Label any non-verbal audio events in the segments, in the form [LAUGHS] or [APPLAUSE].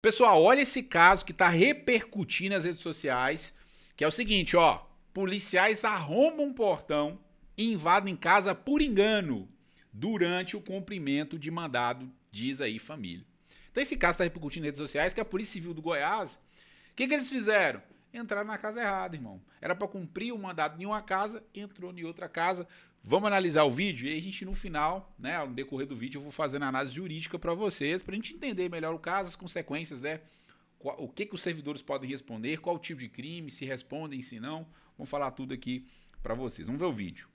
Pessoal, olha esse caso que está repercutindo nas redes sociais, que é o seguinte, ó, policiais arrombam um portão e invadem casa por engano durante o cumprimento de mandado, diz aí família. Então esse caso está repercutindo nas redes sociais que a Polícia Civil do Goiás, o que, que eles fizeram? Entraram na casa errada, irmão. Era para cumprir o mandado em uma casa, entrou em outra casa, Vamos analisar o vídeo e a gente no final, né, no decorrer do vídeo eu vou fazendo análise jurídica para vocês, para a gente entender melhor o caso, as consequências, né? O que, que os servidores podem responder, qual tipo de crime, se respondem, se não. Vamos falar tudo aqui para vocês. Vamos ver o vídeo.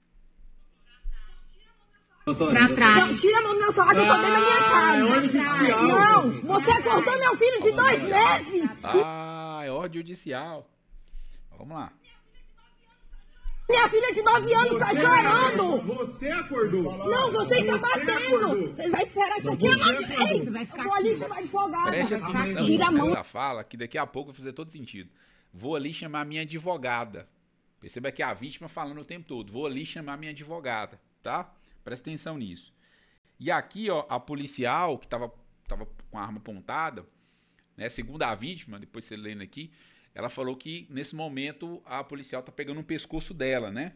Pra trás. Não, tinha a mão do meu eu tô dentro da minha ah, casa. É tá? não, você acordou meu filho de dois meses. Ah, é ordem judicial. Vamos lá. Minha filha de 9 anos está chorando. Você acordou. Não, você, está batendo. Vocês vão esperar isso aqui uma vez. Vai ficar a polícia vai advogada. Preste atenção Tira a mão. fala que daqui a pouco vai fazer todo sentido. Vou ali chamar minha advogada. Perceba que é a vítima falando o tempo todo. Vou ali chamar minha advogada, tá? Presta atenção nisso. E aqui, ó, a policial que estava tava com a arma apontada, né, segundo a vítima, depois você lendo aqui, ela falou que nesse momento a policial tá pegando o pescoço dela, né?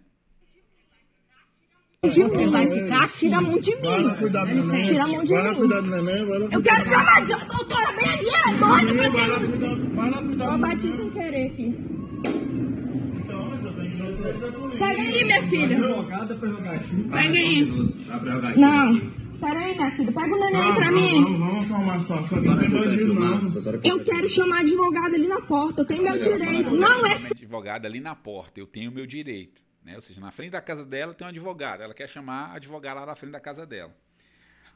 Onde Você vai ficar, tira a mão de mim. Vai cuidar do neném. Tira a mão de vai mim. cuidar do neném. Vai lá Eu quero chamar de doutora bem ali, ela é doida pra Vai lá cuidar, vai lá cuidar. Eu bati sem querer então, aqui. Pega aí, minha filha. Pega aí. Não. Peraí, aí, minha filha. Pega o neném aí pra mim. Vamos, falar só. Só tem dois dias, Eu quero chamar advogado ali na porta. Eu tenho meu direito. Não é... Advogado ali na porta. Eu tenho meu direito. Né? Ou seja, na frente da casa dela tem um advogado. Ela quer chamar advogado lá na frente da casa dela.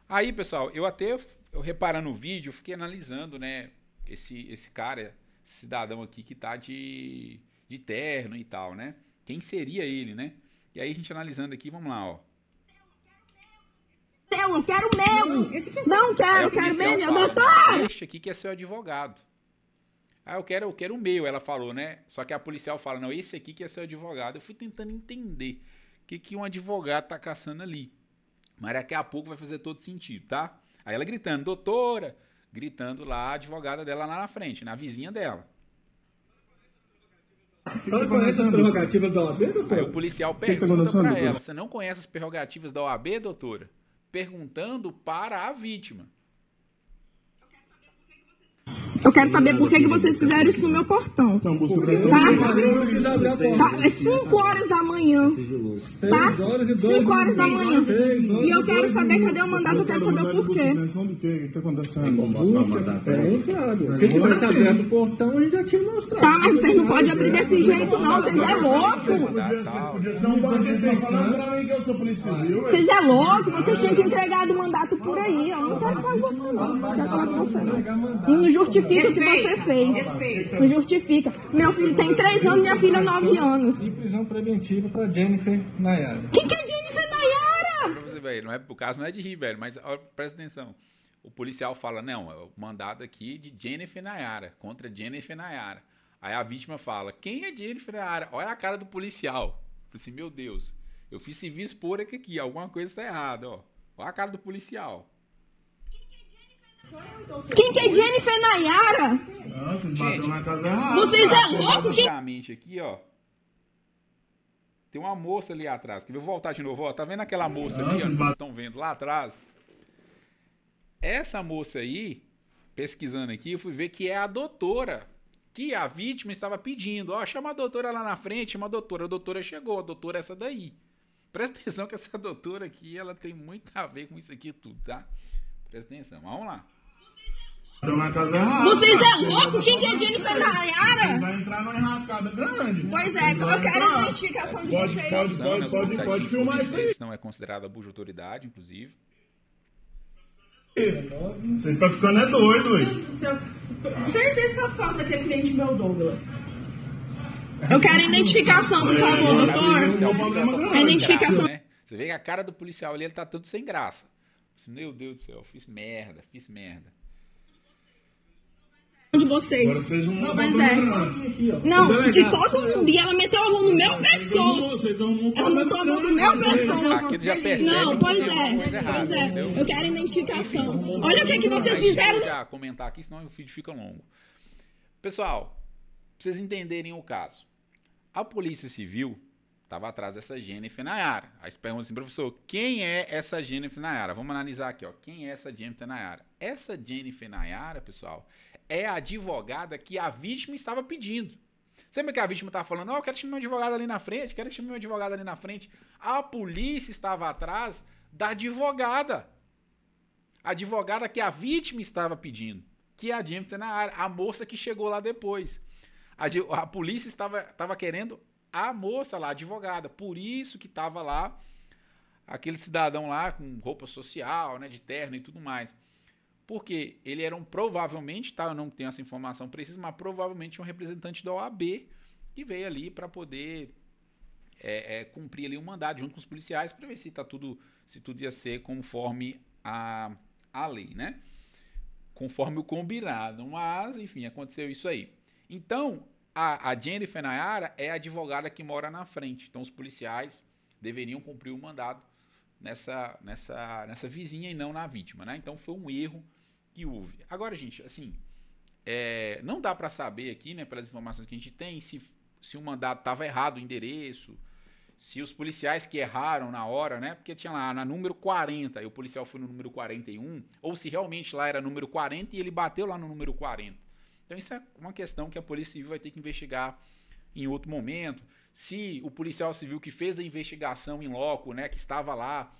Aí, pessoal, eu até eu reparando o vídeo, fiquei analisando, né? Esse, esse cara, esse cidadão aqui que tá de, de terno e tal, né? Quem seria ele, né? E aí a gente analisando aqui, vamos lá, ó seu, eu quero o meu. É não quero, é é eu quero o meu. Doutor! Esse aqui que é seu advogado. Ah, eu quero, eu quero o meu, ela falou, né? Só que a policial fala, não, esse aqui que é seu advogado. Eu fui tentando entender o que, que um advogado tá caçando ali. Mas daqui a pouco vai fazer todo sentido, tá? Aí ela gritando, doutora, gritando lá a advogada dela lá na frente, na vizinha dela. Você não conhece as prerrogativas da OAB, doutora? Aí o policial pergunta pra ela, você não conhece as prerrogativas da OAB, doutora? perguntando para a vítima. Eu quero saber por que, que vocês fizeram isso no meu portão. Tá? tá? É 5 horas da manhã. Tá? 5 horas da manhã. E eu quero saber cadê o mandato, eu quero saber por quê. Se tivesse o portão, a já tinha mostrado. Tá, mas vocês não podem abrir desse jeito, não. Vocês é louco. Vocês é louco, vocês tinham que entregar o mandato por aí. Eu não quero falar com você, não. Eu quero falar com você, não. E não justifica justifica o que você fez. Não justifica. Meu filho tem 3 anos, minha filha 9 anos. E prisão preventiva para Jennifer Nayara. Quem que é Jennifer Nayara? Pra você ver, não é, o caso não é de rir, velho, mas ó, presta atenção. O policial fala, não, é o mandado aqui de Jennifer Nayara, contra Jennifer Nayara. Aí a vítima fala, quem é Jennifer Nayara? Olha a cara do policial. Eu assim, meu Deus, eu fiz serviço por aqui, aqui alguma coisa está errada, ó. Olha a cara do policial. Quem que é Jennifer Nayara? Não, vocês bateram na casa errada. Vocês é louco? Quem... aqui, ó. Tem uma moça ali atrás. Quer ver? Eu vou voltar de novo, ó. Tá vendo aquela moça Nossa, ali, ó, que vocês estão vendo lá atrás? Essa moça aí, pesquisando aqui, eu fui ver que é a doutora que a vítima estava pedindo. Ó, chama a doutora lá na frente, chama a doutora. A doutora chegou, a doutora é essa daí. Presta atenção que essa [LAUGHS] doutora aqui, ela tem muito a ver com isso aqui tudo, tá? Presta atenção. Vamos lá. Vocês é louco? Quem que é Jennifer Nayara? Vai entrar numa enrascada grande. Pois é, eu quero a identificação de pode, pode, pode, pode, pode filmar isso aí. Não é considerado abuso de autoridade, inclusive. Vocês estão ficando é doido, hein? Certeza que eu faço daquele cliente meu, Douglas. Eu quero identificação, por favor, doutor. A identificação. Você vê que a cara do policial ali, ele tá tudo sem graça. Meu Deus do céu, fiz merda, fiz merda vocês. Agora vocês não, é. não mas é. Aqui, não, de todo mundo. E ela meteu a mão no meu pescoço. Ela meteu a mão no meu pescoço. Não, pois é. Pois é. Eu quero identificação. Olha o que, é que vocês fizeram. Já comentar aqui, senão o vídeo fica longo. Pessoal, pra vocês entenderem o caso. A Polícia Civil estava atrás dessa Jennifer Nayara. Aí você pergunta assim, professor, quem é essa Jennifer Nayara? Vamos analisar aqui, ó. Quem é essa Jennifer Nayara? Essa Jennifer Nayara, pessoal, é a advogada que a vítima estava pedindo. Sempre que a vítima estava falando, ó, oh, eu quero chamar meu advogado ali na frente, quero chamar meu advogado ali na frente. A polícia estava atrás da advogada. A advogada que a vítima estava pedindo, que é a Jennifer na área, a moça que chegou lá depois. A, a polícia estava, estava querendo a moça lá, a advogada. Por isso que estava lá aquele cidadão lá com roupa social, né, de terno e tudo mais porque ele era um provavelmente, tá? Eu não tenho essa informação precisa, mas provavelmente um representante da OAB que veio ali para poder é, é, cumprir ali um mandato junto com os policiais para ver se tá tudo, se tudo ia ser conforme a, a lei, né? Conforme o combinado. Mas, enfim, aconteceu isso aí. Então, a, a Jennifer Nayara é a advogada que mora na frente. Então, os policiais deveriam cumprir o mandado nessa, nessa, nessa vizinha e não na vítima, né? Então, foi um erro que houve. Agora, gente, assim, é, não dá para saber aqui, né, pelas informações que a gente tem, se, se o mandato estava errado, o endereço, se os policiais que erraram na hora, né, porque tinha lá na número 40 e o policial foi no número 41, ou se realmente lá era número 40 e ele bateu lá no número 40. Então, isso é uma questão que a Polícia Civil vai ter que investigar em outro momento. Se o policial civil que fez a investigação em loco, né, que estava lá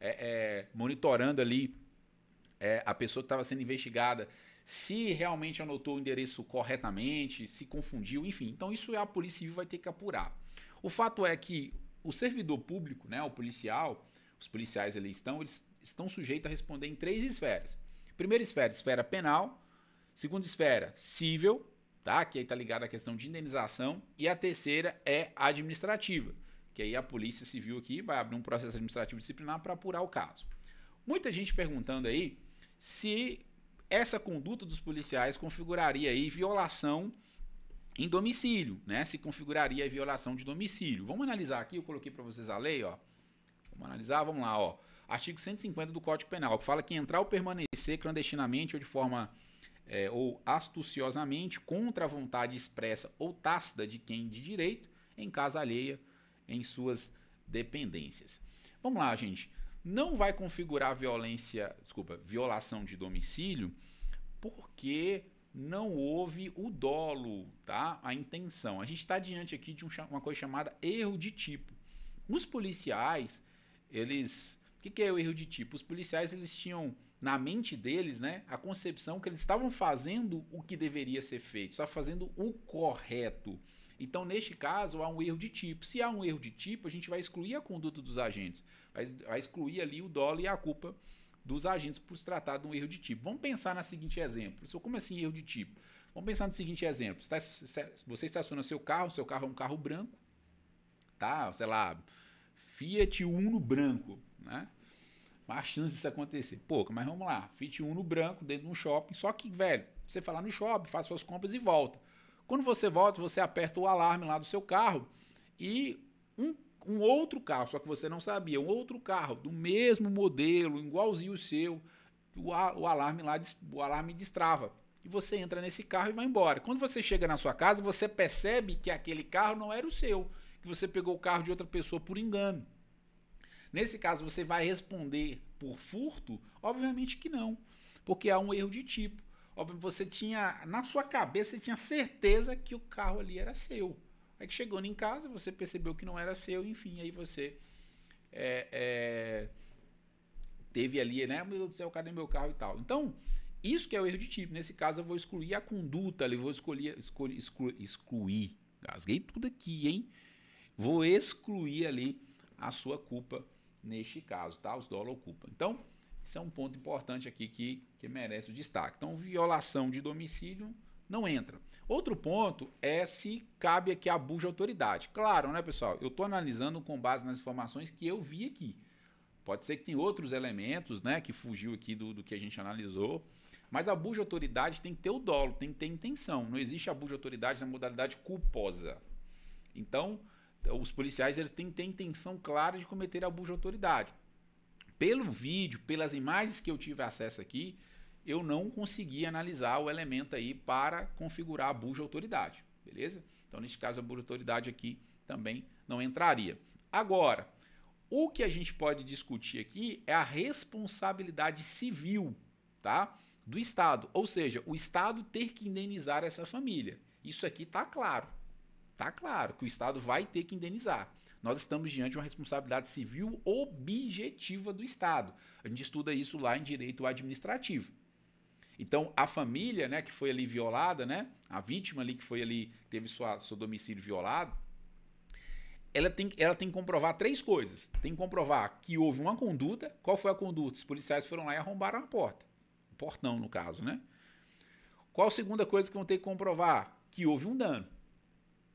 é, é, monitorando ali é, a pessoa que estava sendo investigada, se realmente anotou o endereço corretamente, se confundiu, enfim. Então isso a Polícia Civil vai ter que apurar. O fato é que o servidor público, né, o policial, os policiais ali estão, eles estão sujeitos a responder em três esferas. Primeira esfera, esfera penal. Segunda esfera, civil, tá? Que aí está ligada à questão de indenização. E a terceira é administrativa, que aí a Polícia Civil aqui vai abrir um processo administrativo disciplinar para apurar o caso. Muita gente perguntando aí se essa conduta dos policiais configuraria aí violação em domicílio, né? Se configuraria violação de domicílio. Vamos analisar aqui, eu coloquei para vocês a lei, ó. Vamos analisar, vamos lá, ó. Artigo 150 do Código Penal, que fala que entrar ou permanecer clandestinamente ou de forma é, ou astuciosamente contra a vontade expressa ou tácita de quem de direito em casa alheia em suas dependências. Vamos lá, gente não vai configurar violência, desculpa, violação de domicílio, porque não houve o dolo, tá? A intenção. A gente está diante aqui de um, uma coisa chamada erro de tipo. Os policiais, eles, o que, que é o erro de tipo? Os policiais eles tinham na mente deles, né, a concepção que eles estavam fazendo o que deveria ser feito, estavam fazendo o correto. Então, neste caso, há um erro de tipo. Se há um erro de tipo, a gente vai excluir a conduta dos agentes, vai, excluir ali o dólar e a culpa dos agentes por se tratar de um erro de tipo. Vamos pensar no seguinte exemplo. Isso como assim erro de tipo? Vamos pensar no seguinte exemplo. Você estaciona seu carro, seu carro é um carro branco, tá? Sei lá, Fiat Uno branco, né? a chance disso acontecer. Pouca. mas vamos lá. Fiat Uno branco dentro de um shopping. Só que, velho, você vai lá no shopping, faz suas compras e volta. Quando você volta, você aperta o alarme lá do seu carro e um, um outro carro, só que você não sabia, um outro carro do mesmo modelo, igualzinho o seu, o, o alarme lá, o alarme destrava. E você entra nesse carro e vai embora. Quando você chega na sua casa, você percebe que aquele carro não era o seu, que você pegou o carro de outra pessoa por engano. Nesse caso, você vai responder por furto? Obviamente que não, porque há um erro de tipo. Óbvio, você tinha, na sua cabeça, você tinha certeza que o carro ali era seu. Aí que chegando em casa, você percebeu que não era seu, enfim, aí você é, é, teve ali, né? Meu Deus do céu, cadê meu carro e tal. Então, isso que é o erro de tipo. Nesse caso, eu vou excluir a conduta, ali vou escolher, excluir, excluir. Gasguei tudo aqui, hein? Vou excluir ali a sua culpa neste caso, tá? Os dólares ocupam Então, isso é um ponto importante aqui que, que merece o destaque. Então, violação de domicílio não entra. Outro ponto é se cabe aqui abuso de autoridade. Claro, né, pessoal? Eu estou analisando com base nas informações que eu vi aqui. Pode ser que tem outros elementos, né, que fugiu aqui do, do que a gente analisou. Mas abuso de autoridade tem que ter o dolo, tem que ter intenção. Não existe abuso de autoridade na modalidade culposa. Então, os policiais eles têm que ter intenção clara de cometer abuso de autoridade pelo vídeo, pelas imagens que eu tive acesso aqui, eu não consegui analisar o elemento aí para configurar a buja autoridade, beleza? Então, neste caso, a buja autoridade aqui também não entraria. Agora, o que a gente pode discutir aqui é a responsabilidade civil, tá? Do Estado, ou seja, o Estado ter que indenizar essa família. Isso aqui tá claro. Tá claro que o Estado vai ter que indenizar nós estamos diante de uma responsabilidade civil objetiva do Estado. A gente estuda isso lá em direito administrativo. Então, a família, né, que foi ali violada, né, a vítima ali que foi ali, teve sua, seu domicílio violado, ela tem, ela tem que comprovar três coisas. Tem que comprovar que houve uma conduta. Qual foi a conduta? Os policiais foram lá e arrombaram a porta. O portão, no caso, né? Qual a segunda coisa que vão ter que comprovar? Que houve um dano.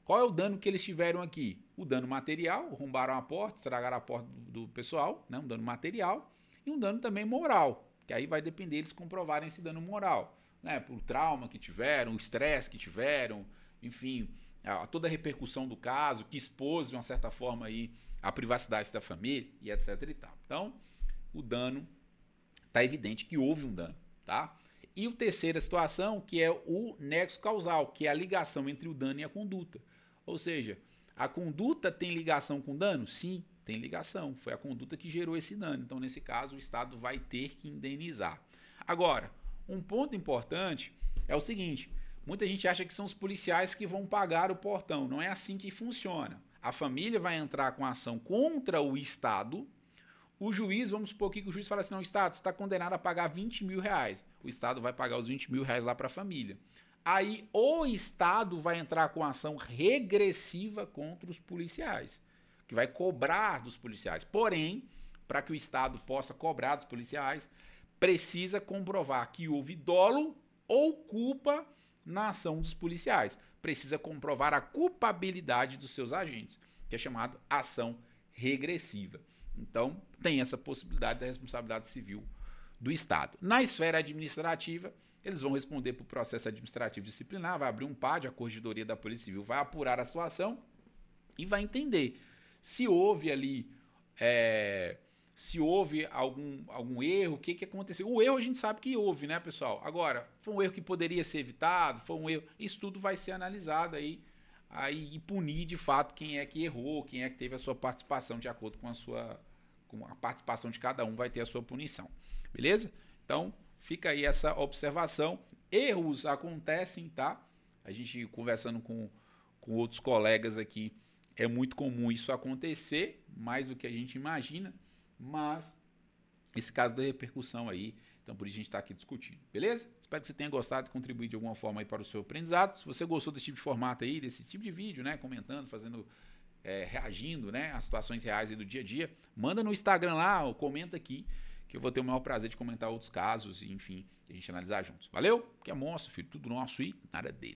Qual é o dano que eles tiveram aqui? O dano material, rombaram a porta, estragaram a porta do, pessoal, né? um dano material, e um dano também moral, que aí vai depender eles comprovarem esse dano moral, né? Por trauma que tiveram, o estresse que tiveram, enfim, toda a repercussão do caso, que expôs de uma certa forma aí a privacidade da família e etc e tal. Então, o dano está evidente que houve um dano, tá? E a terceira situação, que é o nexo causal, que é a ligação entre o dano e a conduta. Ou seja, a conduta tem ligação com o dano? Sim, tem ligação. Foi a conduta que gerou esse dano. Então, nesse caso, o Estado vai ter que indenizar. Agora, um ponto importante é o seguinte: muita gente acha que são os policiais que vão pagar o portão. Não é assim que funciona. A família vai entrar com ação contra o Estado o juiz, vamos supor aqui que o juiz fala assim: não, Estado, está condenado a pagar 20 mil reais. O Estado vai pagar os 20 mil reais lá para a família. Aí o Estado vai entrar com ação regressiva contra os policiais, que vai cobrar dos policiais. Porém, para que o Estado possa cobrar dos policiais, precisa comprovar que houve dolo ou culpa na ação dos policiais. Precisa comprovar a culpabilidade dos seus agentes, que é chamado ação regressiva. Então, tem essa possibilidade da responsabilidade civil do Estado. Na esfera administrativa, eles vão responder para o processo administrativo disciplinar, vai abrir um PAD, a Corregedoria da Polícia Civil vai apurar a sua ação e vai entender se houve ali. É, se houve algum, algum erro, o que, que aconteceu. O erro a gente sabe que houve, né, pessoal? Agora, foi um erro que poderia ser evitado, foi um erro. Isso tudo vai ser analisado aí aí punir de fato quem é que errou, quem é que teve a sua participação de acordo com a sua com a participação de cada um vai ter a sua punição. Beleza? Então, fica aí essa observação. Erros acontecem, tá? A gente conversando com, com outros colegas aqui, é muito comum isso acontecer, mais do que a gente imagina, mas esse caso da repercussão aí então, por isso a gente está aqui discutindo, beleza? Espero que você tenha gostado e contribuído de alguma forma aí para o seu aprendizado. Se você gostou desse tipo de formato aí, desse tipo de vídeo, né? Comentando, fazendo. É, reagindo né, às situações reais do dia a dia, manda no Instagram lá, ou comenta aqui, que eu vou ter o maior prazer de comentar outros casos, e, enfim, a gente analisar juntos. Valeu? Que é monstro, filho, tudo nosso e nada dele.